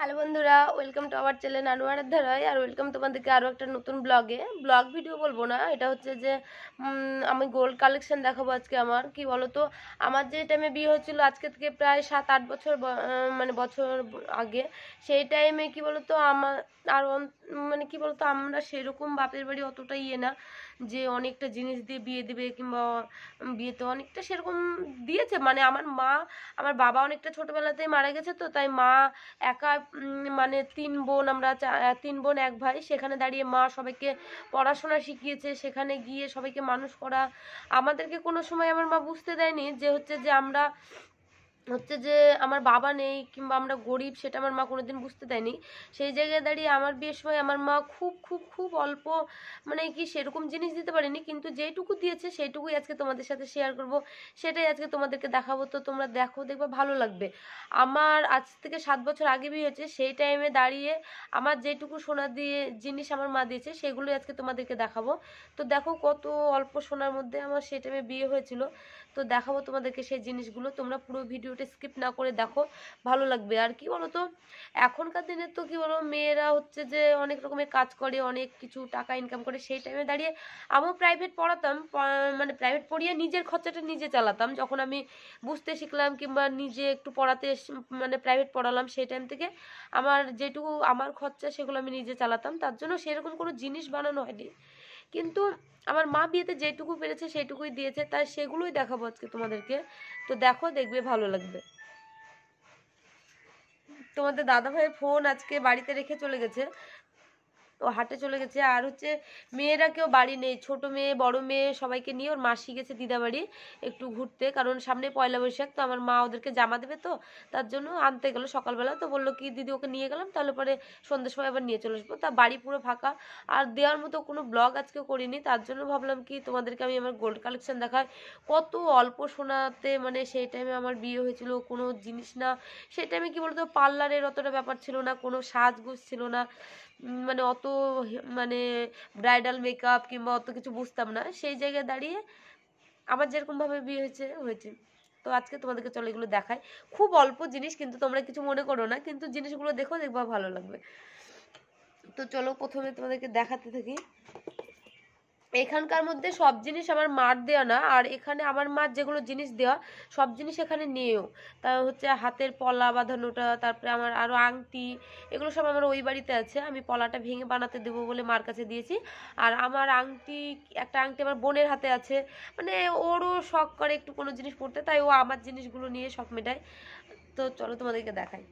hello বন্ধুরা welcome to আমার channel নানুয়ারের ধারায় আর ওয়েলকাম তোমাদেরকে আরও একটা নতুন ব্লগে ব্লগ ভিডিও বলবো না এটা হচ্ছে যে আমি গোল্ড কালেকশন দেখাবো আজকে আমার কি বলো তো আমার যে টাইমে বিয়ে হচ্ছিলো আজকে থেকে প্রায় সাত আট বছর মানে বছর আগে সেই টাইমে কি বলো তো আমার আর মানে কি বলতো আমরা সেরকম বাপের বাড়ি অতটা ইয়ে না যে অনেকটা জিনিস দিয়ে বিয়ে দেবে কিংবা বিয়েতে অনেকটা সেরকম দিয়েছে মানে আমার মা আমার বাবা অনেকটা ছোটোবেলাতেই মারা গেছে তো তাই মা একা মানে তিন বোন আমরা তিন বোন এক ভাই সেখানে দাঁড়িয়ে মা সবাইকে পড়াশোনা শিখিয়েছে সেখানে গিয়ে সবাইকে মানুষ করা আমাদেরকে কোনো সময় আমার মা বুঝতে দেয়নি যে হচ্ছে যে আমরা হচ্ছে যে আমার বাবা নেই কিংবা আমরা গরিব সেটা আমার মা কোনোদিন বুঝতে দেয়নি সেই জায়গায় দাঁড়িয়ে আমার বিয়ের সময় আমার মা খুব খুব খুব অল্প মানে কি সেরকম জিনিস দিতে পারেনি কিন্তু যেটুকু দিয়েছে সেইটুকুই আজকে তোমাদের সাথে শেয়ার করব সেটাই আজকে তোমাদেরকে দেখাবো তো তোমরা দেখো দেখবে ভালো লাগবে আমার আজ থেকে সাত বছর আগে বিয়ে হয়েছে সেই টাইমে দাঁড়িয়ে আমার যেটুকু সোনা দিয়ে জিনিস আমার মা দিয়েছে সেগুলোই আজকে তোমাদেরকে দেখাবো তো দেখো কত অল্প সোনার মধ্যে আমার সেই টাইমে বিয়ে হয়েছিল তো দেখাবো তোমাদেরকে সেই জিনিসগুলো তোমরা পুরো ভিডিও ভিডিওটা স্কিপ না করে দেখো ভালো লাগবে আর কি বলতো এখনকার দিনে তো কি বলো মেয়েরা হচ্ছে যে অনেক রকমের কাজ করে অনেক কিছু টাকা ইনকাম করে সেই টাইমে দাঁড়িয়ে আমিও প্রাইভেট পড়াতাম মানে প্রাইভেট পড়িয়ে নিজের খরচাটা নিজে চালাতাম যখন আমি বুঝতে শিখলাম কিংবা নিজে একটু পড়াতে মানে প্রাইভেট পড়ালাম সেই টাইম থেকে আমার যেটুকু আমার খরচা সেগুলো আমি নিজে চালাতাম তার জন্য সেরকম কোনো জিনিস বানানো হয়নি কিন্তু আমার মা বিয়েতে যেটুকু পেরেছে সেটুকুই দিয়েছে তাই সেগুলোই দেখাবো আজকে তোমাদেরকে তো দেখো দেখবে ভালো লাগবে তোমাদের দাদা ফোন আজকে বাড়িতে রেখে চলে গেছে তো হাটে চলে গেছে আর হচ্ছে মেয়েরা কেউ বাড়ি নেই ছোট মেয়ে বড় মেয়ে সবাইকে নিয়ে ওর মাসি গেছে দিদাবাড়ি একটু ঘুরতে কারণ সামনে পয়লা বৈশাখ তো আমার মা ওদেরকে জামা দেবে তো তার জন্য আনতে গেলো সকালবেলা তো বললো কি দিদি ওকে নিয়ে গেলাম তাহলে পরে সন্ধ্যের সময় আবার নিয়ে চলে আসবো তা বাড়ি পুরো ফাঁকা আর দেওয়ার মতো কোনো ব্লগ আজকে করিনি তার জন্য ভাবলাম কি তোমাদেরকে আমি আমার গোল্ড কালেকশন দেখাই কত অল্প সোনাতে মানে সেই টাইমে আমার বিয়ে হয়েছিল কোনো জিনিস না সেই টাইমে কি বলতো পার্লারের অতটা ব্যাপার ছিল না কোনো সাজগোজ ছিল না মানে অত মানে ব্রাইডাল মেকআপ কিংবা অত কিছু বুঝতাম না সেই জায়গায় দাঁড়িয়ে আমার যেরকমভাবে বিয়ে হয়েছে হয়েছে তো আজকে তোমাদেরকে চলো এগুলো দেখাই খুব অল্প জিনিস কিন্তু তোমরা কিছু মনে করো না কিন্তু জিনিসগুলো দেখো দেখবা ভালো লাগবে তো চলো প্রথমে তোমাদেরকে দেখাতে থাকি এখানকার মধ্যে সব জিনিস আমার মার দেওয়া না আর এখানে আমার মার যেগুলো জিনিস দেওয়া সব জিনিস এখানে নিয়েও তা হচ্ছে হাতের পলা বাঁধানোটা তারপরে আমার আরও আংটি এগুলো সব আমার ওই বাড়িতে আছে আমি পলাটা ভেঙে বানাতে দেবো বলে মার কাছে দিয়েছি আর আমার আংটি একটা আংটি আমার বোনের হাতে আছে মানে ওরও শখ করে একটু কোনো জিনিস পড়তে তাই ও আমার জিনিসগুলো নিয়ে শখ মেটায় তো চলো তোমাদেরকে দেখাই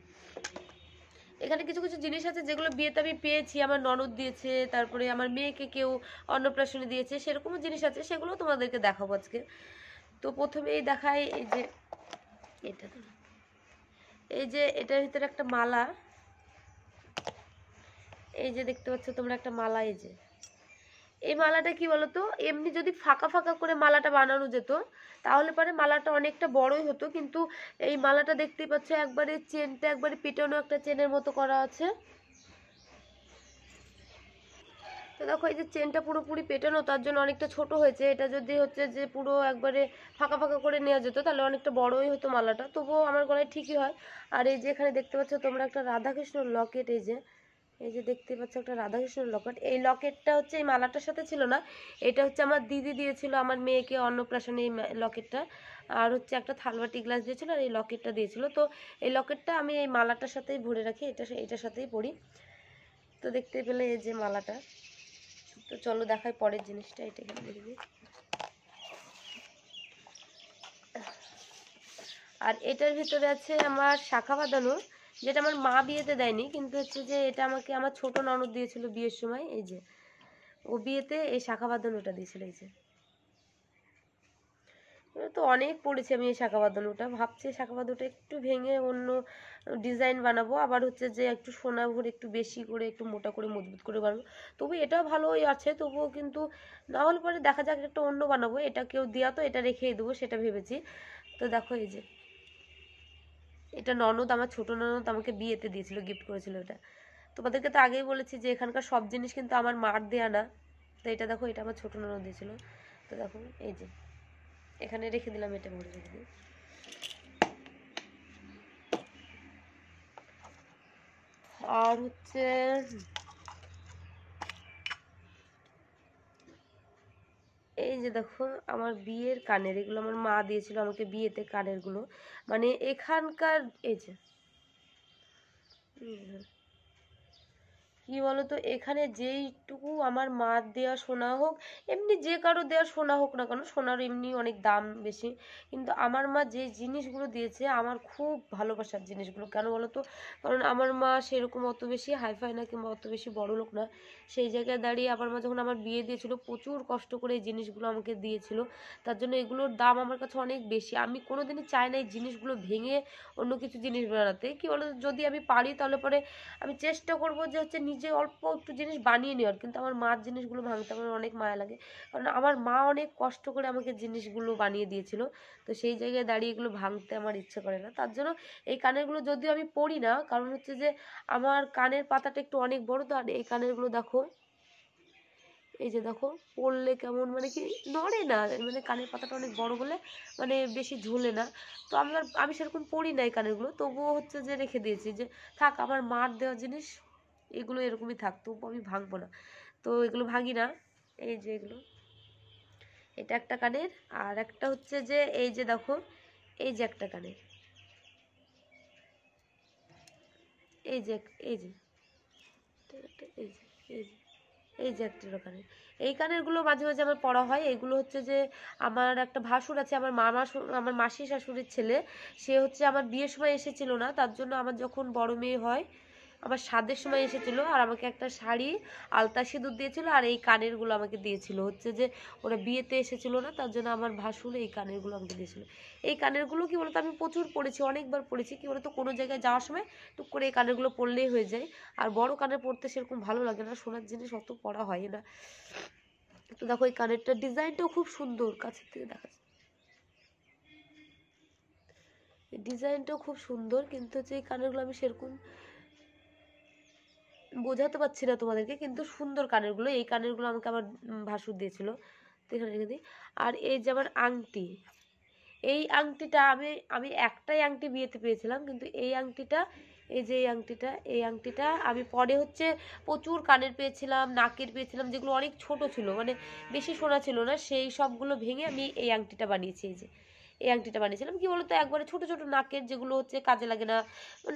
এখানে কিছু কিছু জিনিস আছে যেগুলো বিয়েতে আমি পেয়েছি আমার ননদ দিয়েছে তারপরে আমার মেয়েকে কেউ অন্নপ্রাশনে দিয়েছে সেরকমও জিনিস আছে সেগুলো তোমাদেরকে দেখাবো আজকে তো প্রথমেই দেখাই এই যে এটা এই যে এটার ভিতরে একটা মালা এই যে দেখতে পাচ্ছ তোমরা একটা মালা এই যে এই মালাটা কি বলতো এমনি যদি ফাঁকা ফাঁকা করে মালাটা বানানো যেত তাহলে পরে মালাটা অনেকটা বড়ই হতো কিন্তু এই মালাটা দেখতেই পাচ্ছ একবারে চেনটা একবারে পেটানো একটা চেনের মতো করা আছে তো দেখো এই যে চেনটা পুরোপুরি পেটানো তার জন্য অনেকটা ছোট হয়েছে এটা যদি হচ্ছে যে পুরো একবারে ফাঁকা ফাঁকা করে নেওয়া যেত তাহলে অনেকটা বড়ই হতো মালাটা তবুও আমার গলায় ঠিকই হয় আর এই যে এখানে দেখতে পাচ্ছ তোমরা একটা রাধাকৃষ্ণ লকেট এই যে এই যে দেখতে পাচ্ছ একটা রাধাকৃষ্ণের লকেট এই লকেটটা হচ্ছে এই মালাটার সাথে ছিল না এটা হচ্ছে আমার দিদি দিয়েছিল আমার মেয়েকে অন্নপ্রাশনে এই লকেটটা আর হচ্ছে একটা থালবাটি গ্লাস দিয়েছিল আর এই লকেটটা দিয়েছিল তো এই লকেটটা আমি এই মালাটার সাথেই ভরে রাখি এটা এটার সাথেই পরি তো দেখতে পেলে এই যে মালাটা তো চলো দেখাই পরের জিনিসটা এটা এখানে দেখবি আর এটার ভিতরে আছে আমার শাখা বাঁধানো যেটা আমার মা বিয়েতে দেয়নি কিন্তু হচ্ছে যে এটা আমাকে আমার ছোট ননদ দিয়েছিল বিয়ের সময় এই যে ও বিয়েতে এই শাখা ওটা দিয়েছিল এই যে তো অনেক পড়েছি আমি এই শাখা ওটা ভাবছি শাখাবাদনটা একটু ভেঙে অন্য ডিজাইন বানাবো আবার হচ্ছে যে একটু সোনা ভরে একটু বেশি করে একটু মোটা করে মজবুত করে বানাবো তবু এটাও ভালোই আছে তবুও কিন্তু না হলে পরে দেখা যাক একটা অন্য বানাবো এটা কেউ দেওয়া তো এটা রেখেই দেবো সেটা ভেবেছি তো দেখো এই যে এটা ননদ আমার ছোট ননদ আমাকে বিয়েতে দিয়েছিল গিফট করেছিল এটা তোমাদেরকে তো আগেই বলেছি যে এখানকার সব জিনিস কিন্তু আমার মার দেয়া না তো এটা দেখো এটা আমার ছোট ননদ দিয়েছিল তো দেখো এই যে এখানে রেখে দিলাম এটা ভরে রেখে দিই আর হচ্ছে এই যে দেখো আমার বিয়ের কানের এগুলো আমার মা দিয়েছিল আমাকে বিয়েতে কানেরগুলো মানে এখানকার এই যে কি বলতো এখানে যেইটুকু আমার মার দেওয়া সোনা হোক এমনি যে কারো দেওয়া সোনা হোক না কেন সোনার এমনি অনেক দাম বেশি কিন্তু আমার মা যে জিনিসগুলো দিয়েছে আমার খুব ভালোবাসার জিনিসগুলো কেন বলতো কারণ আমার মা সেরকম অত বেশি হাইফাই না কিংবা অত বেশি বড় লোক না সেই জায়গায় দাঁড়িয়ে আমার মা যখন আমার বিয়ে দিয়েছিল প্রচুর কষ্ট করে এই জিনিসগুলো আমাকে দিয়েছিল তার জন্য এগুলোর দাম আমার কাছে অনেক বেশি আমি কোনো দিনই চাই না এই জিনিসগুলো ভেঙে অন্য কিছু জিনিস বানাতে কি বলতো যদি আমি পারি তাহলে পরে আমি চেষ্টা করব যে হচ্ছে নিজে অল্প একটু জিনিস বানিয়ে নেওয়ার কিন্তু আমার মার জিনিসগুলো ভাঙতে আমার অনেক মায়া লাগে কারণ আমার মা অনেক কষ্ট করে আমাকে জিনিসগুলো বানিয়ে দিয়েছিল তো সেই জায়গায় দাঁড়িয়ে এগুলো ভাঙতে আমার ইচ্ছে করে না তার জন্য এই কানেরগুলো যদিও আমি পড়ি না কারণ হচ্ছে যে আমার কানের পাতাটা একটু অনেক বড় তো আর এই কানেরগুলো দেখো এই যে দেখো পড়লে কেমন মানে কি নড়ে না মানে কানের পাতাটা অনেক বড় বলে মানে বেশি ঝুলে না তো আমার আমি সেরকম পড়ি না এই কানেরগুলো তবুও হচ্ছে যে রেখে দিয়েছি যে থাক আমার মার দেওয়া জিনিস এগুলো এরকমই থাকতো আমি ভাঙবো না তো এগুলো ভাঙি না এই যে এগুলো এটা একটা কানের আর একটা হচ্ছে যে এই যে দেখো এই যে একটা কানের এই যে এই যে এই যে এই যে এই যে একটা দোকানে এই কানেরগুলো মাঝে মাঝে আমার পড়া হয় এগুলো হচ্ছে যে আমার একটা ভাসুর আছে আমার মামা আমার মাসি শাশুড়ির ছেলে সে হচ্ছে আমার বিয়ের সময় এসেছিল না তার জন্য আমার যখন বড় মেয়ে হয় আমার সাধের সময় এসেছিলো আর আমাকে একটা শাড়ি আলতা সিঁদুর দিয়েছিল আর এই কানেরগুলো আমাকে দিয়েছিল হচ্ছে যে ওরা বিয়েতে এসেছিলো না তার জন্য আমার ভাসুর এই কানেরগুলো আমাকে দিয়েছিলো এই কানেরগুলো কি বলতো আমি প্রচুর পড়েছি অনেকবার পড়েছি কি বলতো কোনো জায়গায় যাওয়ার সময় টুক করে এই কানেরগুলো পরলেই হয়ে যায় আর বড় কানের পড়তে সেরকম ভালো লাগে না সোনার জিনিস অত পড়া হয় না তো দেখো এই কানেরটার ডিজাইনটাও খুব সুন্দর কাছের থেকে দেখা যায় ডিজাইনটাও খুব সুন্দর কিন্তু হচ্ছে এই কানেরগুলো আমি সেরকম বোঝাতে পারছি না তোমাদেরকে কিন্তু সুন্দর কানেরগুলো এই কানেরগুলো আমাকে আমার ভাসুর দিয়েছিল তো এখানে রেখে দিই আর এই যে আমার আংটি এই আংটিটা আমি আমি একটাই আংটি বিয়েতে পেয়েছিলাম কিন্তু এই আংটিটা এই যে এই আংটিটা এই আংটিটা আমি পরে হচ্ছে প্রচুর কানের পেয়েছিলাম নাকের পেয়েছিলাম যেগুলো অনেক ছোট ছিল মানে বেশি সোনা ছিল না সেই সবগুলো ভেঙে আমি এই আংটিটা বানিয়েছি এই যে এই আংটিটা বানিয়েছিলাম কি বলতো একবারে ছোট ছোট নাকের যেগুলো হচ্ছে কাজে লাগে না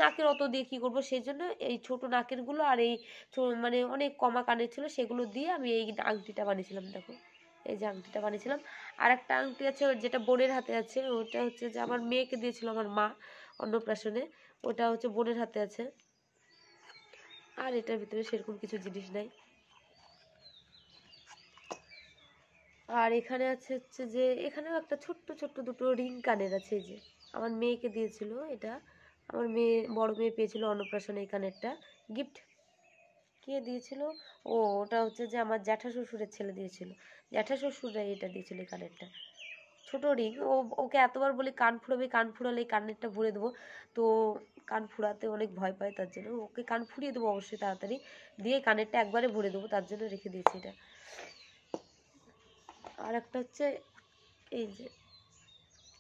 নাকের অত দিয়ে কী করবো সেই জন্য এই ছোট নাকেরগুলো আর এই মানে অনেক কমা কানের ছিল সেগুলো দিয়ে আমি এই আংটিটা বানিয়েছিলাম দেখো এই যে আংটিটা বানিয়েছিলাম আর একটা আংটি আছে যেটা বোনের হাতে আছে ওটা হচ্ছে যে আমার মেয়েকে দিয়েছিল আমার মা অন্নপ্রাশনে ওটা হচ্ছে বোনের হাতে আছে আর এটার ভিতরে সেরকম কিছু জিনিস নাই আর এখানে আছে হচ্ছে যে এখানেও একটা ছোট্ট ছোট্ট দুটো রিং কানের আছে যে আমার মেয়েকে দিয়েছিল এটা আমার মেয়ে বড় মেয়ে পেয়েছিল অন্নপ্রাশনে এই কানেরটা গিফট কে দিয়েছিল ও ওটা হচ্ছে যে আমার জ্যাঠা শ্বশুরের ছেলে দিয়েছিল জ্যাঠা শ্বশুররা এটা দিয়েছিল এই কানেরটা ছোটো রিং ও ওকে এতবার বলি কান ফুরাবে কান ফুরালে কানেরটা ভরে দেবো তো কান ফুরাতে অনেক ভয় পায় তার জন্য ওকে কান ফুরিয়ে দেবো অবশ্যই তাড়াতাড়ি দিয়ে কানেরটা একবারে ভরে দেবো তার জন্য রেখে দিয়েছি এটা আর একটা হচ্ছে এই যে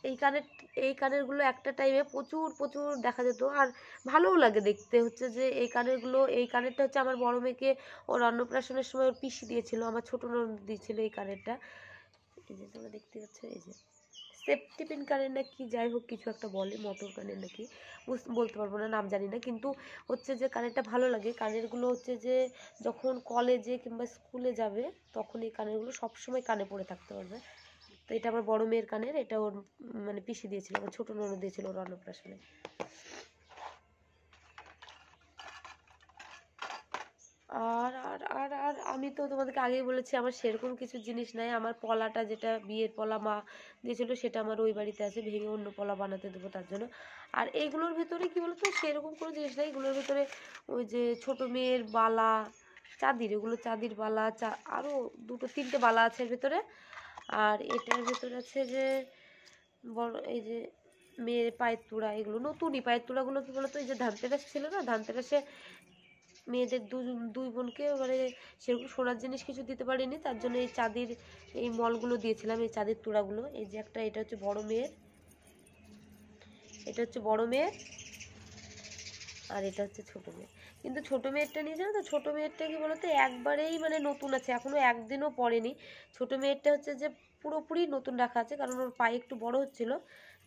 এই কানের এই কানেরগুলো একটা টাইমে প্রচুর প্রচুর দেখা যেত আর ভালোও লাগে দেখতে হচ্ছে যে এই কানেরগুলো এই কানেরটা হচ্ছে আমার বড় মেয়েকে ওর অন্নপ্রাশনের সময় ওর পিসি দিয়েছিল আমার নন দিয়েছিল এই কানেরটা এই যে তোমরা দেখতে পাচ্ছ এই যে সেফটি পিন কানের না কি যাই হোক কিছু একটা বলে মটর কানের নাকি বলতে পারবো না নাম জানি না কিন্তু হচ্ছে যে কানেরটা ভালো লাগে কানেরগুলো হচ্ছে যে যখন কলেজে কিংবা স্কুলে যাবে তখন এই কানেরগুলো সবসময় কানে পরে থাকতে পারবে তো এটা আমার বড় মেয়ের কানের এটা ওর মানে পিসি দিয়েছিল আমার ছোটো ননদ দিয়েছিল ওর অন্নপ্রাশনে আর আর আর আর আমি তো তোমাদেরকে আগেই বলেছি আমার সেরকম কিছু জিনিস নাই আমার পলাটা যেটা বিয়ের পলা মা দিয়েছিল সেটা আমার ওই বাড়িতে আছে ভেঙে অন্য পলা বানাতে দেবো তার জন্য আর এইগুলোর ভেতরে কী বলতো সেরকম কোনো জিনিস নাই এগুলোর ভেতরে ওই যে ছোট মেয়ের বালা চাঁদির এগুলো চাঁদির বালা চা আরও দুটো তিনটে বালা আছে ভেতরে আর এটার ভিতরে আছে যে বড় এই যে মেয়ের পায়ের তুড়া এগুলো নতুনই পায়ের তুড়াগুলো কী বলতো এই যে ধানতেরাস ছিল না ধানতেরাসে মেয়েদের দুই বোনকে মানে সেরকম সোনার জিনিস কিছু দিতে পারিনি তার জন্য এই চাঁদির এই মলগুলো দিয়েছিলাম এই চাঁদের তোড়াগুলো এই যে একটা এটা হচ্ছে বড় মেয়ের এটা হচ্ছে বড় মেয়ের আর এটা হচ্ছে ছোটো মেয়ে কিন্তু ছোটো মেয়েরটা নিয়ে জানতো তো ছোটো মেয়েরটা কি বলতো একবারেই মানে নতুন আছে এখনও একদিনও পড়েনি ছোটো মেয়েরটা হচ্ছে যে পুরোপুরি নতুন রাখা আছে কারণ ওর পায়ে একটু বড় হচ্ছিলো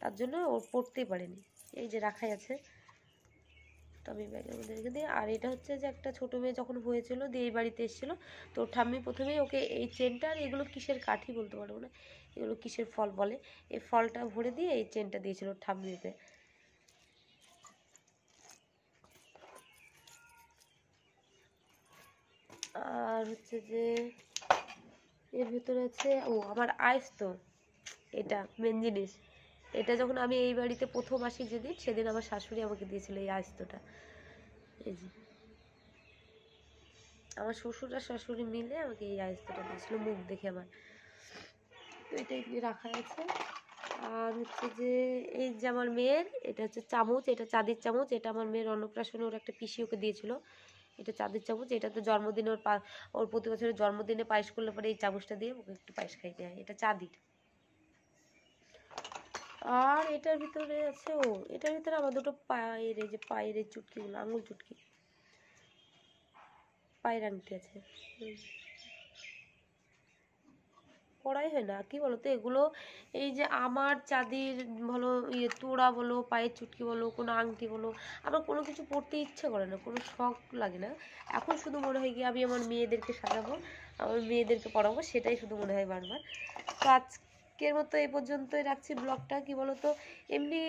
তার জন্য ও পড়তেই পারেনি এই যে রাখাই আছে তো আমি ব্যাগের মধ্যে আর এটা হচ্ছে যে একটা ছোটো মেয়ে যখন হয়েছিল দিয়ে এই বাড়িতে এসেছিলো তো ঠাম্মি প্রথমেই ওকে এই চেনটা আর এগুলো কিসের কাঠি বলতে পারবো না এগুলো কিসের ফল বলে এই ফলটা ভরে দিয়ে এই চেনটা দিয়েছিল ঠাম্মিকে আর হচ্ছে যে এর ভেতরে আছে ও আমার আইস তো এটা মেন জিনিস এটা যখন আমি এই বাড়িতে প্রথম আসি যেদিন সেদিন আমার শাশুড়ি আমাকে দিয়েছিল এই আস্তটা এই যে আমার শ্বশুর আর শাশুড়ি মিলে আমাকে এই আস্তটা দিয়েছিল মুখ দেখে আমার তো এটা এখানে রাখা আছে আর হচ্ছে যে এই যে আমার মেয়ের এটা হচ্ছে চামচ এটা চাঁদের চামচ এটা আমার মেয়ের অন্নপ্রাশনে ওর একটা পিসি ওকে দিয়েছিল এটা চাঁদের চামচ এটা তো জন্মদিনে ওর ওর প্রতি বছরের জন্মদিনে পায়েস করলে পরে এই চামচটা দিয়ে ওকে একটু পায়েস খাইতে হয় এটা চাঁদির আর এটার ভিতরে আছে ও এটার ভিতরে আবার দুটো পায়ের এই যে পায়ের এই চুটকিগুলো আঙুল চুটকি পায়ের আংটি আছে পড়াই হয় না কি বলতো এগুলো এই যে আমার চাঁদির বলো ইয়ে তোড়া বলো পায়ের চুটকি বলো কোনো আংটি বলো আমার কোনো কিছু পড়তে ইচ্ছে করে না কোনো শখ লাগে না এখন শুধু মনে হয় কি আমি আমার মেয়েদেরকে সাজাবো আমার মেয়েদেরকে পড়াবো সেটাই শুধু মনে হয় বারবার তো আজ আজকের মতো এ পর্যন্তই রাখছি ব্লগটা কি বলতো এমনি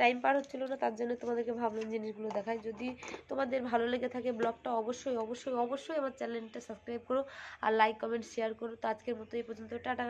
টাইম পার হচ্ছিলো না তার জন্য তোমাদেরকে ভাবলাম জিনিসগুলো দেখাই যদি তোমাদের ভালো লেগে থাকে ব্লগটা অবশ্যই অবশ্যই অবশ্যই আমার চ্যানেলটা সাবস্ক্রাইব করো আর লাইক কমেন্ট শেয়ার করো তো আজকের মতো এই পর্যন্ত টাটা